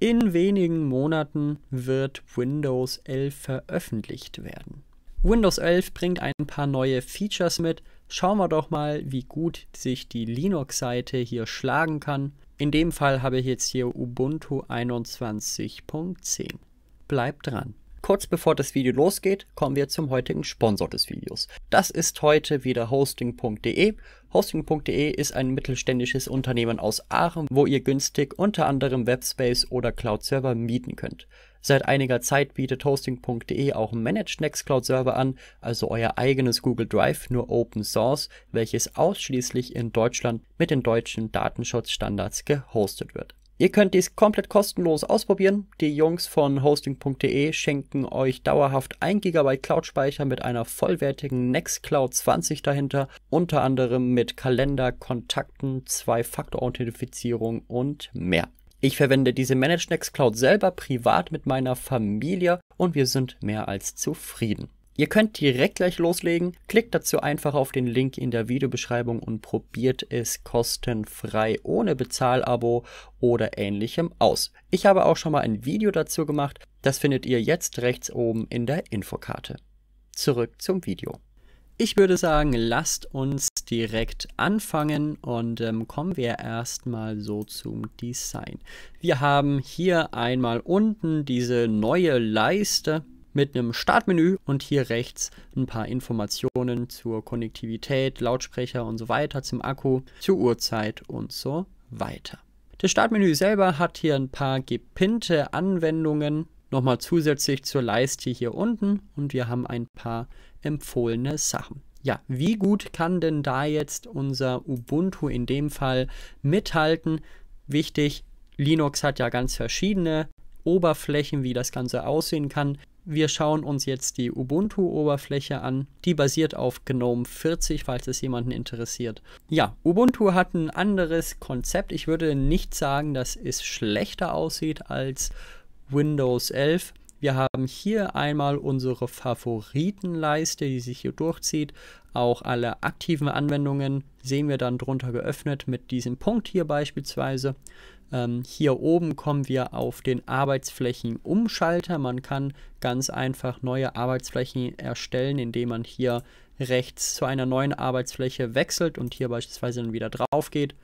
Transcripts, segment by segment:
In wenigen Monaten wird Windows 11 veröffentlicht werden. Windows 11 bringt ein paar neue Features mit. Schauen wir doch mal, wie gut sich die Linux-Seite hier schlagen kann. In dem Fall habe ich jetzt hier Ubuntu 21.10. Bleibt dran. Kurz bevor das Video losgeht, kommen wir zum heutigen Sponsor des Videos. Das ist heute wieder hosting.de. Hosting.de ist ein mittelständisches Unternehmen aus Aachen, wo ihr günstig unter anderem Webspace oder Cloud-Server mieten könnt. Seit einiger Zeit bietet hosting.de auch Managed Next Cloud Server an, also euer eigenes Google Drive, nur Open Source, welches ausschließlich in Deutschland mit den deutschen Datenschutzstandards gehostet wird. Ihr könnt dies komplett kostenlos ausprobieren. Die Jungs von hosting.de schenken euch dauerhaft 1 GB Cloud-Speicher mit einer vollwertigen Nextcloud 20 dahinter, unter anderem mit Kalender, Kontakten, Zwei-Faktor-Authentifizierung und mehr. Ich verwende diese Managed Nextcloud selber privat mit meiner Familie und wir sind mehr als zufrieden. Ihr könnt direkt gleich loslegen. Klickt dazu einfach auf den Link in der Videobeschreibung und probiert es kostenfrei ohne Bezahlabo oder ähnlichem aus. Ich habe auch schon mal ein Video dazu gemacht. Das findet ihr jetzt rechts oben in der Infokarte. Zurück zum Video. Ich würde sagen, lasst uns direkt anfangen und ähm, kommen wir erstmal so zum Design. Wir haben hier einmal unten diese neue Leiste, mit einem Startmenü und hier rechts ein paar Informationen zur Konnektivität, Lautsprecher und so weiter, zum Akku, zur Uhrzeit und so weiter. Das Startmenü selber hat hier ein paar gepinnte Anwendungen nochmal zusätzlich zur Leiste hier unten und wir haben ein paar empfohlene Sachen. Ja, wie gut kann denn da jetzt unser Ubuntu in dem Fall mithalten? Wichtig, Linux hat ja ganz verschiedene Oberflächen, wie das Ganze aussehen kann. Wir schauen uns jetzt die Ubuntu-Oberfläche an. Die basiert auf GNOME 40, falls es jemanden interessiert. Ja, Ubuntu hat ein anderes Konzept. Ich würde nicht sagen, dass es schlechter aussieht als Windows 11. Wir haben hier einmal unsere Favoritenleiste, die sich hier durchzieht. Auch alle aktiven Anwendungen sehen wir dann drunter geöffnet mit diesem Punkt hier beispielsweise. Ähm, hier oben kommen wir auf den Arbeitsflächen-Umschalter. Man kann ganz einfach neue Arbeitsflächen erstellen, indem man hier rechts zu einer neuen Arbeitsfläche wechselt und hier beispielsweise dann wieder drauf geht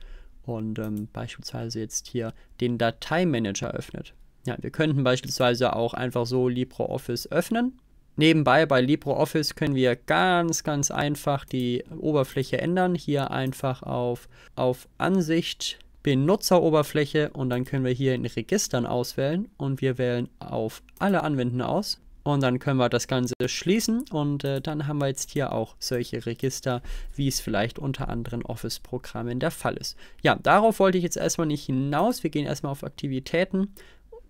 und ähm, beispielsweise jetzt hier den Dateimanager öffnet. Ja, wir könnten beispielsweise auch einfach so LibreOffice öffnen. Nebenbei bei LibreOffice können wir ganz, ganz einfach die Oberfläche ändern. Hier einfach auf, auf Ansicht Benutzeroberfläche und dann können wir hier in Registern auswählen und wir wählen auf alle Anwenden aus und dann können wir das Ganze schließen und äh, dann haben wir jetzt hier auch solche Register, wie es vielleicht unter anderen Office-Programmen der Fall ist. Ja, darauf wollte ich jetzt erstmal nicht hinaus. Wir gehen erstmal auf Aktivitäten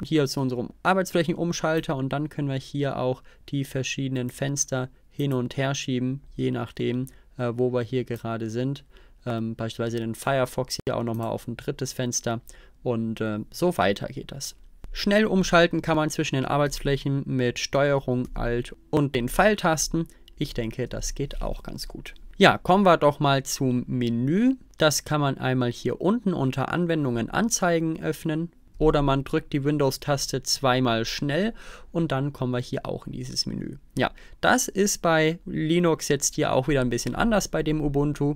hier zu unserem Arbeitsflächenumschalter und dann können wir hier auch die verschiedenen Fenster hin und her schieben, je nachdem, äh, wo wir hier gerade sind ähm, beispielsweise den Firefox hier auch nochmal auf ein drittes Fenster und äh, so weiter geht das. Schnell umschalten kann man zwischen den Arbeitsflächen mit Steuerung, Alt und den Pfeiltasten. Ich denke, das geht auch ganz gut. Ja, kommen wir doch mal zum Menü. Das kann man einmal hier unten unter Anwendungen anzeigen öffnen oder man drückt die Windows-Taste zweimal schnell und dann kommen wir hier auch in dieses Menü. Ja, das ist bei Linux jetzt hier auch wieder ein bisschen anders bei dem Ubuntu.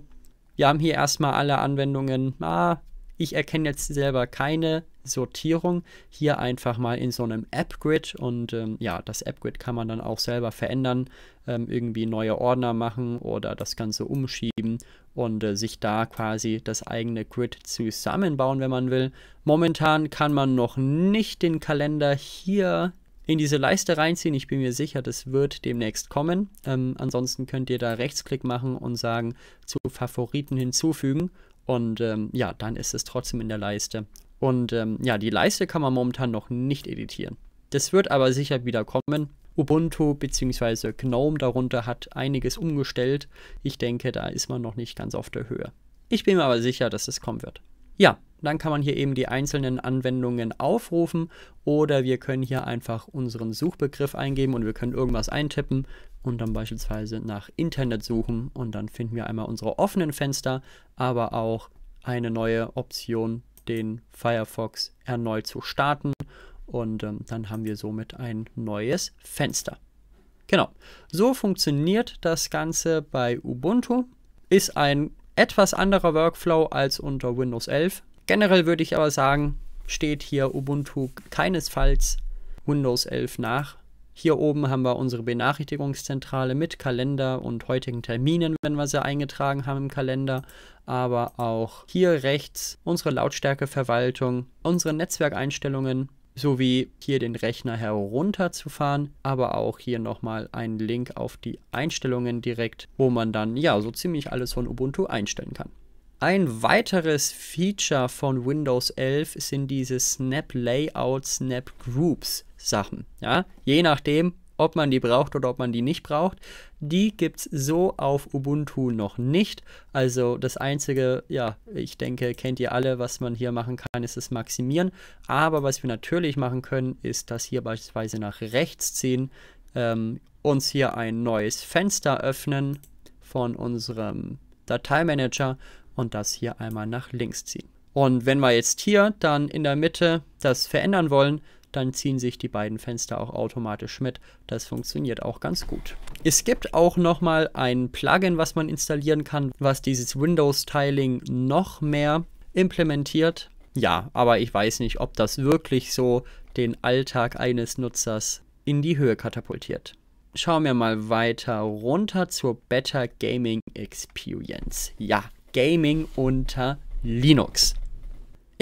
Wir haben hier erstmal alle Anwendungen. Ah, ich erkenne jetzt selber keine Sortierung. Hier einfach mal in so einem App-Grid und ähm, ja, das App-Grid kann man dann auch selber verändern, ähm, irgendwie neue Ordner machen oder das Ganze umschieben und äh, sich da quasi das eigene Grid zusammenbauen, wenn man will. Momentan kann man noch nicht den Kalender hier in diese Leiste reinziehen. Ich bin mir sicher, das wird demnächst kommen. Ähm, ansonsten könnt ihr da Rechtsklick machen und sagen zu Favoriten hinzufügen. Und ähm, ja, dann ist es trotzdem in der Leiste. Und ähm, ja, die Leiste kann man momentan noch nicht editieren. Das wird aber sicher wieder kommen. Ubuntu bzw. GNOME darunter hat einiges umgestellt. Ich denke, da ist man noch nicht ganz auf der Höhe. Ich bin mir aber sicher, dass es kommen wird. Ja, dann kann man hier eben die einzelnen Anwendungen aufrufen oder wir können hier einfach unseren Suchbegriff eingeben und wir können irgendwas eintippen und dann beispielsweise nach Internet suchen und dann finden wir einmal unsere offenen Fenster, aber auch eine neue Option, den Firefox erneut zu starten und ähm, dann haben wir somit ein neues Fenster. Genau, so funktioniert das Ganze bei Ubuntu. Ist ein etwas anderer Workflow als unter Windows 11, Generell würde ich aber sagen, steht hier Ubuntu keinesfalls Windows 11 nach. Hier oben haben wir unsere Benachrichtigungszentrale mit Kalender und heutigen Terminen, wenn wir sie eingetragen haben im Kalender. Aber auch hier rechts unsere Lautstärkeverwaltung, unsere Netzwerkeinstellungen sowie hier den Rechner herunterzufahren, aber auch hier nochmal einen Link auf die Einstellungen direkt, wo man dann ja so ziemlich alles von Ubuntu einstellen kann. Ein weiteres Feature von Windows 11 sind diese Snap Layout, Snap Groups Sachen. Ja? Je nachdem, ob man die braucht oder ob man die nicht braucht. Die gibt es so auf Ubuntu noch nicht. Also das Einzige, ja, ich denke, kennt ihr alle, was man hier machen kann, ist das maximieren. Aber was wir natürlich machen können, ist das hier beispielsweise nach rechts ziehen, ähm, uns hier ein neues Fenster öffnen von unserem Dateimanager und das hier einmal nach links ziehen. Und wenn wir jetzt hier dann in der Mitte das verändern wollen, dann ziehen sich die beiden Fenster auch automatisch mit. Das funktioniert auch ganz gut. Es gibt auch nochmal ein Plugin, was man installieren kann, was dieses Windows-Tiling noch mehr implementiert. Ja, aber ich weiß nicht, ob das wirklich so den Alltag eines Nutzers in die Höhe katapultiert. Schauen wir mal weiter runter zur Better Gaming Experience. Ja, Gaming unter Linux.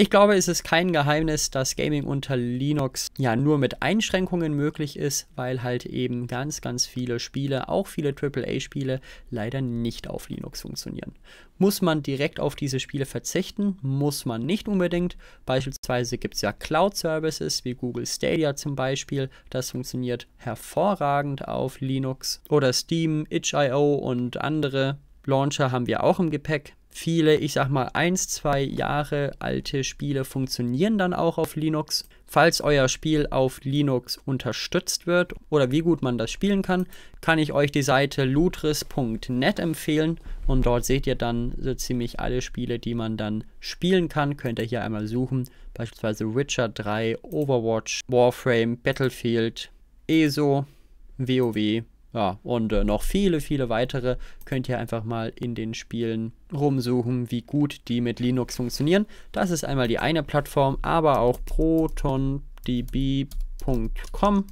Ich glaube, es ist kein Geheimnis, dass Gaming unter Linux ja nur mit Einschränkungen möglich ist, weil halt eben ganz, ganz viele Spiele, auch viele AAA-Spiele, leider nicht auf Linux funktionieren. Muss man direkt auf diese Spiele verzichten? Muss man nicht unbedingt. Beispielsweise gibt es ja Cloud-Services wie Google Stadia zum Beispiel. Das funktioniert hervorragend auf Linux. Oder Steam, itch.io und andere Launcher haben wir auch im Gepäck. Viele, ich sag mal, 1, 2 Jahre alte Spiele funktionieren dann auch auf Linux. Falls euer Spiel auf Linux unterstützt wird oder wie gut man das spielen kann, kann ich euch die Seite lutris.net empfehlen und dort seht ihr dann so ziemlich alle Spiele, die man dann spielen kann. Könnt ihr hier einmal suchen, beispielsweise Witcher 3, Overwatch, Warframe, Battlefield, ESO, WoW ja, und äh, noch viele, viele weitere könnt ihr einfach mal in den Spielen rumsuchen, wie gut die mit Linux funktionieren. Das ist einmal die eine Plattform, aber auch protondb.com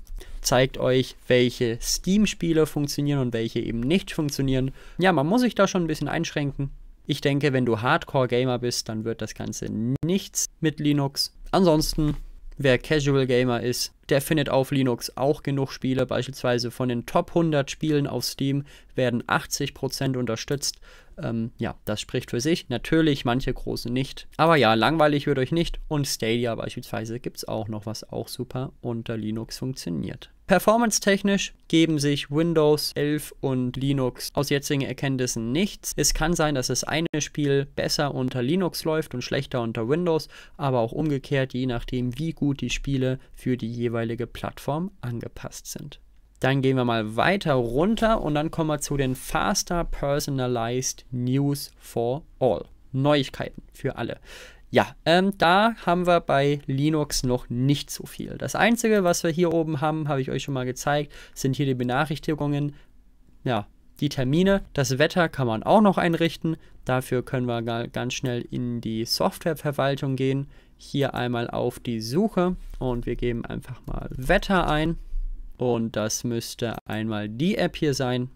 zeigt euch, welche Steam-Spiele funktionieren und welche eben nicht funktionieren. Ja, man muss sich da schon ein bisschen einschränken. Ich denke, wenn du Hardcore-Gamer bist, dann wird das Ganze nichts mit Linux. Ansonsten Wer Casual Gamer ist, der findet auf Linux auch genug Spiele. Beispielsweise von den Top 100 Spielen auf Steam werden 80% unterstützt. Ähm, ja, das spricht für sich. Natürlich manche großen nicht. Aber ja, langweilig wird euch nicht. Und Stadia beispielsweise gibt es auch noch, was auch super unter Linux funktioniert. Performance-technisch geben sich Windows 11 und Linux aus jetzigen Erkenntnissen nichts. Es kann sein, dass das eine Spiel besser unter Linux läuft und schlechter unter Windows, aber auch umgekehrt, je nachdem, wie gut die Spiele für die jeweilige Plattform angepasst sind. Dann gehen wir mal weiter runter und dann kommen wir zu den Faster Personalized News for All. Neuigkeiten für alle. Ja, ähm, da haben wir bei Linux noch nicht so viel. Das Einzige, was wir hier oben haben, habe ich euch schon mal gezeigt, sind hier die Benachrichtigungen. Ja, die Termine. Das Wetter kann man auch noch einrichten. Dafür können wir ganz schnell in die Softwareverwaltung gehen. Hier einmal auf die Suche und wir geben einfach mal Wetter ein. Und das müsste einmal die App hier sein.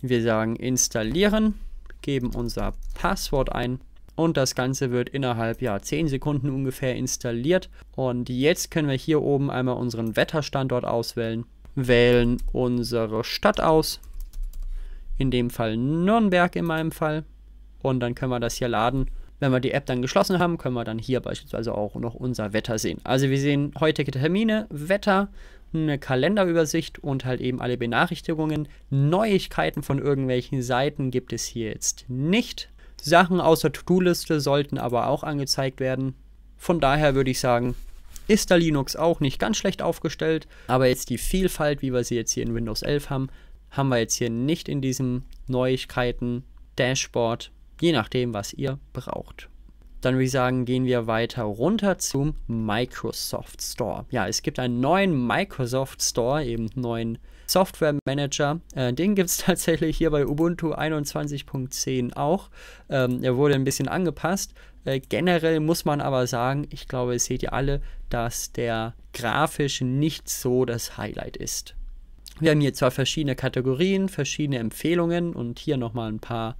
Wir sagen installieren, geben unser Passwort ein und das Ganze wird innerhalb ja 10 Sekunden ungefähr installiert und jetzt können wir hier oben einmal unseren Wetterstandort auswählen, wählen unsere Stadt aus, in dem Fall Nürnberg in meinem Fall und dann können wir das hier laden. Wenn wir die App dann geschlossen haben, können wir dann hier beispielsweise auch noch unser Wetter sehen. Also wir sehen heutige Termine, Wetter, eine Kalenderübersicht und halt eben alle Benachrichtigungen. Neuigkeiten von irgendwelchen Seiten gibt es hier jetzt nicht. Sachen außer To-Do-Liste sollten aber auch angezeigt werden. Von daher würde ich sagen, ist da Linux auch nicht ganz schlecht aufgestellt, aber jetzt die Vielfalt, wie wir sie jetzt hier in Windows 11 haben, haben wir jetzt hier nicht in diesem Neuigkeiten Dashboard, je nachdem, was ihr braucht. Dann würde ich sagen, gehen wir weiter runter zum Microsoft Store. Ja, es gibt einen neuen Microsoft Store, eben neuen Software Manager. Äh, den gibt es tatsächlich hier bei Ubuntu 21.10 auch. Ähm, er wurde ein bisschen angepasst. Äh, generell muss man aber sagen, ich glaube, es seht ihr alle, dass der grafisch nicht so das Highlight ist. Wir haben hier zwar verschiedene Kategorien, verschiedene Empfehlungen und hier nochmal ein paar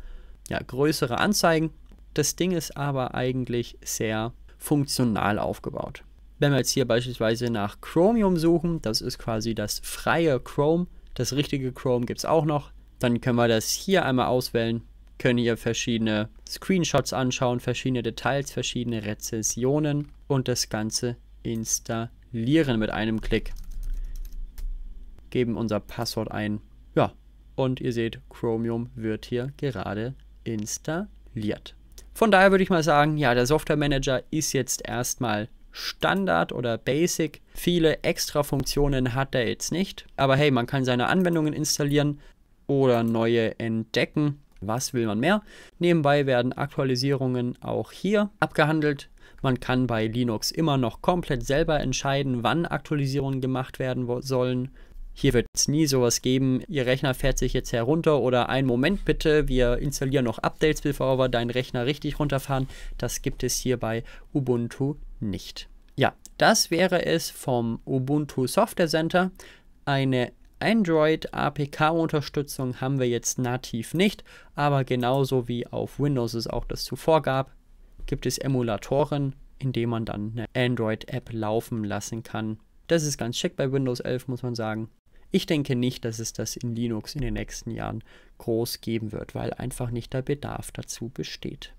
ja, größere Anzeigen. Das Ding ist aber eigentlich sehr funktional aufgebaut. Wenn wir jetzt hier beispielsweise nach Chromium suchen, das ist quasi das freie Chrome, das richtige Chrome gibt es auch noch, dann können wir das hier einmal auswählen, können hier verschiedene Screenshots anschauen, verschiedene Details, verschiedene Rezessionen und das Ganze installieren mit einem Klick. Geben unser Passwort ein. Ja, und ihr seht, Chromium wird hier gerade installiert. Von daher würde ich mal sagen, ja, der Software Manager ist jetzt erstmal Standard oder Basic. Viele extra Funktionen hat er jetzt nicht. Aber hey, man kann seine Anwendungen installieren oder neue entdecken. Was will man mehr? Nebenbei werden Aktualisierungen auch hier abgehandelt. Man kann bei Linux immer noch komplett selber entscheiden, wann Aktualisierungen gemacht werden sollen hier wird es nie sowas geben, Ihr Rechner fährt sich jetzt herunter oder ein Moment bitte, wir installieren noch Updates, bevor wir deinen Rechner richtig runterfahren. Das gibt es hier bei Ubuntu nicht. Ja, das wäre es vom Ubuntu Software Center. Eine Android APK Unterstützung haben wir jetzt nativ nicht, aber genauso wie auf Windows es auch das zuvor gab, gibt es Emulatoren, in denen man dann eine Android App laufen lassen kann. Das ist ganz schick bei Windows 11, muss man sagen. Ich denke nicht, dass es das in Linux in den nächsten Jahren groß geben wird, weil einfach nicht der Bedarf dazu besteht.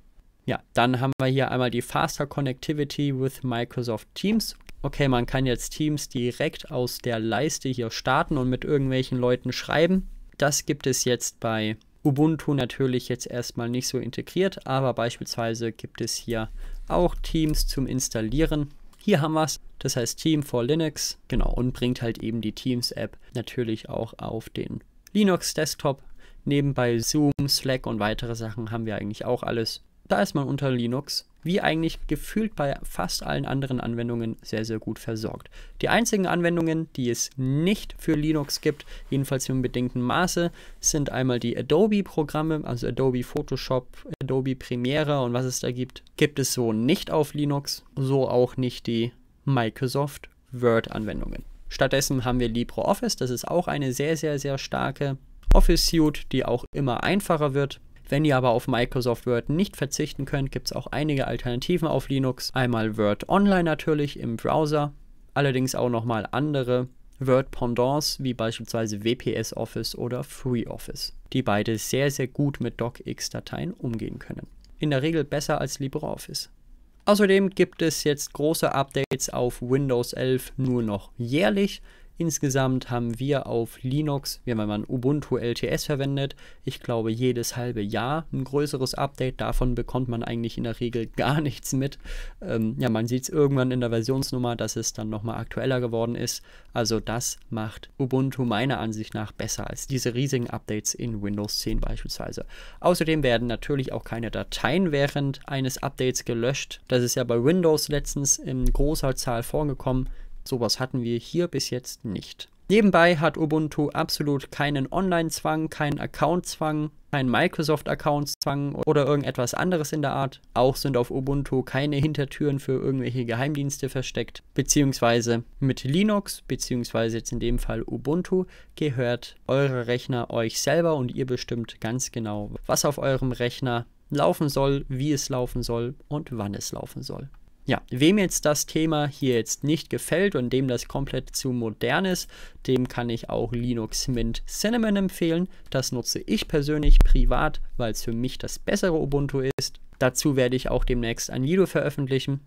Ja, dann haben wir hier einmal die Faster Connectivity with Microsoft Teams. Okay, man kann jetzt Teams direkt aus der Leiste hier starten und mit irgendwelchen Leuten schreiben. Das gibt es jetzt bei Ubuntu natürlich jetzt erstmal nicht so integriert, aber beispielsweise gibt es hier auch Teams zum Installieren. Hier haben wir es, das heißt Team for Linux, genau, und bringt halt eben die Teams-App natürlich auch auf den Linux-Desktop. Nebenbei Zoom, Slack und weitere Sachen haben wir eigentlich auch alles da ist man unter Linux, wie eigentlich gefühlt bei fast allen anderen Anwendungen, sehr, sehr gut versorgt. Die einzigen Anwendungen, die es nicht für Linux gibt, jedenfalls im bedingten Maße, sind einmal die Adobe-Programme, also Adobe Photoshop, Adobe Premiere und was es da gibt, gibt es so nicht auf Linux, so auch nicht die Microsoft Word-Anwendungen. Stattdessen haben wir LibreOffice, das ist auch eine sehr, sehr, sehr starke Office Suite, die auch immer einfacher wird wenn ihr aber auf Microsoft Word nicht verzichten könnt, gibt es auch einige Alternativen auf Linux. Einmal Word Online natürlich im Browser, allerdings auch nochmal andere Word-Pendants wie beispielsweise WPS Office oder FreeOffice, die beide sehr, sehr gut mit DocX-Dateien umgehen können. In der Regel besser als LibreOffice. Außerdem gibt es jetzt große Updates auf Windows 11 nur noch jährlich. Insgesamt haben wir auf Linux, wir haben einmal Ubuntu LTS verwendet. Ich glaube, jedes halbe Jahr ein größeres Update. Davon bekommt man eigentlich in der Regel gar nichts mit. Ähm, ja, man sieht es irgendwann in der Versionsnummer, dass es dann nochmal aktueller geworden ist. Also das macht Ubuntu meiner Ansicht nach besser als diese riesigen Updates in Windows 10 beispielsweise. Außerdem werden natürlich auch keine Dateien während eines Updates gelöscht. Das ist ja bei Windows letztens in großer Zahl vorgekommen. Sowas hatten wir hier bis jetzt nicht. Nebenbei hat Ubuntu absolut keinen Online-Zwang, keinen Account-Zwang, keinen Microsoft-Account-Zwang oder irgendetwas anderes in der Art. Auch sind auf Ubuntu keine Hintertüren für irgendwelche Geheimdienste versteckt. Beziehungsweise mit Linux, beziehungsweise jetzt in dem Fall Ubuntu, gehört eure Rechner euch selber und ihr bestimmt ganz genau, was auf eurem Rechner laufen soll, wie es laufen soll und wann es laufen soll. Ja, wem jetzt das Thema hier jetzt nicht gefällt und dem das komplett zu modern ist, dem kann ich auch Linux Mint Cinnamon empfehlen. Das nutze ich persönlich privat, weil es für mich das bessere Ubuntu ist. Dazu werde ich auch demnächst ein Video veröffentlichen.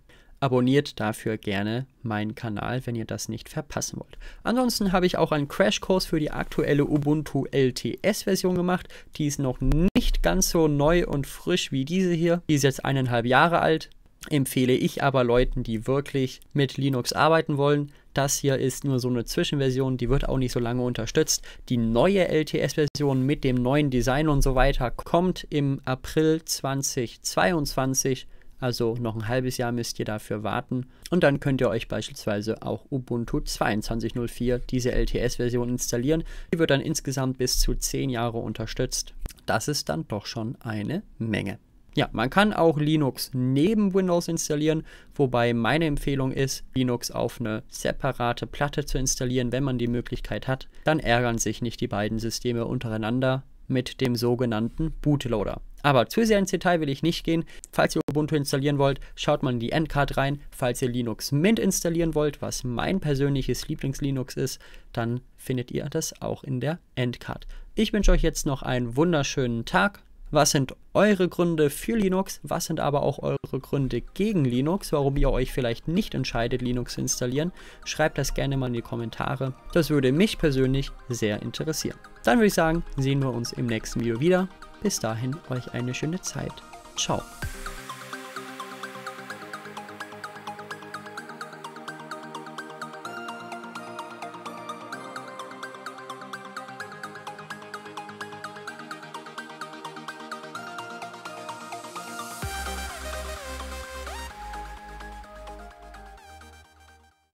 Abonniert dafür gerne meinen Kanal, wenn ihr das nicht verpassen wollt. Ansonsten habe ich auch einen Crashkurs für die aktuelle Ubuntu LTS-Version gemacht. Die ist noch nicht ganz so neu und frisch wie diese hier. Die ist jetzt eineinhalb Jahre alt empfehle ich aber Leuten, die wirklich mit Linux arbeiten wollen. Das hier ist nur so eine Zwischenversion, die wird auch nicht so lange unterstützt. Die neue LTS-Version mit dem neuen Design und so weiter kommt im April 2022. Also noch ein halbes Jahr müsst ihr dafür warten. Und dann könnt ihr euch beispielsweise auch Ubuntu 22.04, diese LTS-Version, installieren. Die wird dann insgesamt bis zu 10 Jahre unterstützt. Das ist dann doch schon eine Menge. Ja, man kann auch Linux neben Windows installieren, wobei meine Empfehlung ist, Linux auf eine separate Platte zu installieren, wenn man die Möglichkeit hat. Dann ärgern sich nicht die beiden Systeme untereinander mit dem sogenannten Bootloader. Aber zu sehr ins Detail will ich nicht gehen. Falls ihr Ubuntu installieren wollt, schaut mal in die Endcard rein. Falls ihr Linux Mint installieren wollt, was mein persönliches Lieblings-Linux ist, dann findet ihr das auch in der Endcard. Ich wünsche euch jetzt noch einen wunderschönen Tag. Was sind eure Gründe für Linux? Was sind aber auch eure Gründe gegen Linux? Warum ihr euch vielleicht nicht entscheidet, Linux zu installieren? Schreibt das gerne mal in die Kommentare. Das würde mich persönlich sehr interessieren. Dann würde ich sagen, sehen wir uns im nächsten Video wieder. Bis dahin euch eine schöne Zeit. Ciao.